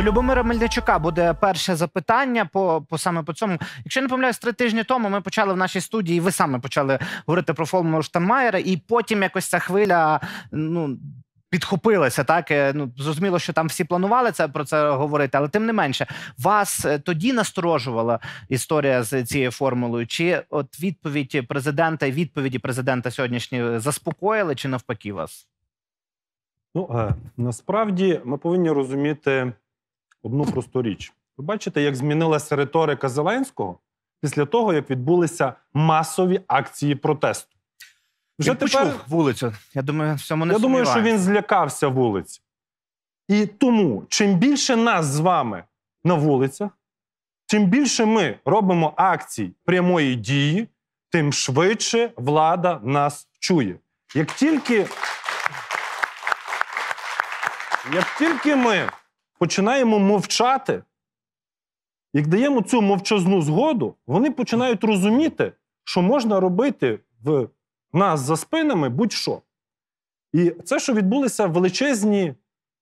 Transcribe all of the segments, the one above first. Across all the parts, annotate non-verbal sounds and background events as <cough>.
Любомира Мельничука буде перше запитання по по саме по цьому. Якщо не помиляюсь, три тижні тому ми почали в нашій студії, ви саме почали говорити про Фолму Штанмаєра, і потім якось ця хвиля ну. підхопилася, так, е, ну зрозуміло, що там всі планували це про це говорити, але тим не менше, вас е, тоді насторожувала історія з цією формулою? Чи от відповідь президента і відповіді президента сьогоднішні заспокоїли чи навпаки вас? Ну е, насправді ми повинні розуміти одну просту річ. Ви бачите, як змінилася риторика Зеленського після того, як відбулися масові акції протесту. Вже він тепер почув вулицю. Я думаю, всьому не я думаю, що він злякався вулиці. І тому, чим більше нас з вами на вулицях, чим більше ми робимо акцій прямої дії, тим швидше влада нас чує. Як тільки, як тільки ми починаємо мовчати, як даємо цю мовчазну згоду, вони починають розуміти, що можна робити в нас за спинами будь-що. І це, що відбулися величезні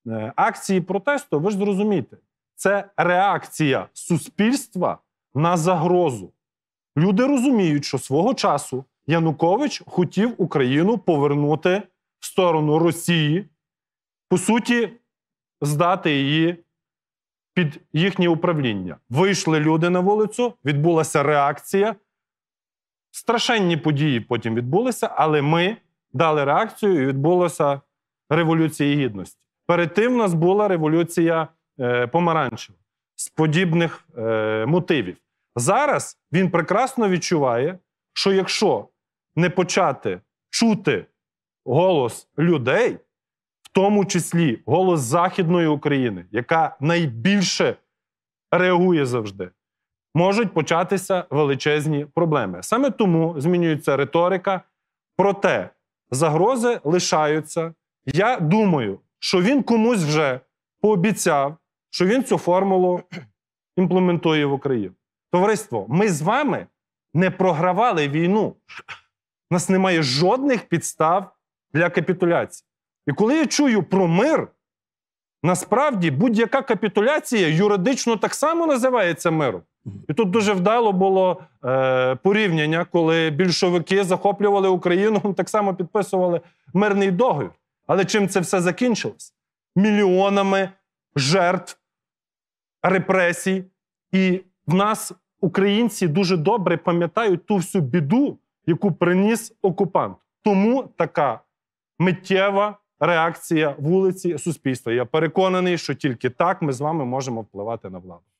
е, акції протесту, ви ж зрозумієте, це реакція суспільства на загрозу. Люди розуміють, що свого часу Янукович хотів Україну повернути в сторону Росії, по суті, здати її під їхнє управління. Вийшли люди на вулицю, відбулася реакція. Страшенні події потім відбулися, але ми дали реакцію і відбулася Революція Гідності. Перед тим в нас була революція е, помаранчева з подібних е, мотивів. Зараз він прекрасно відчуває, що якщо не почати чути голос людей, тому числі голос Західної України, яка найбільше реагує завжди, можуть початися величезні проблеми. Саме тому змінюється риторика, проте загрози лишаються. Я думаю, що він комусь вже пообіцяв, що він цю формулу імплементує в Україну. Товариство, ми з вами не програвали війну. У нас немає жодних підстав для капітуляції. І коли я чую про мир, насправді будь-яка капітуляція юридично так само називається миром. І тут дуже вдало було е, порівняння, коли більшовики захоплювали Україну, <laughs> так само підписували мирний договір. Але чим це все закінчилось? Мільйонами жертв, репресій. І в нас українці дуже добре пам'ятають ту всю біду, яку приніс окупант. Тому така миттєва реакція вулиці, суспільства. Я переконаний, що тільки так ми з вами можемо впливати на владу.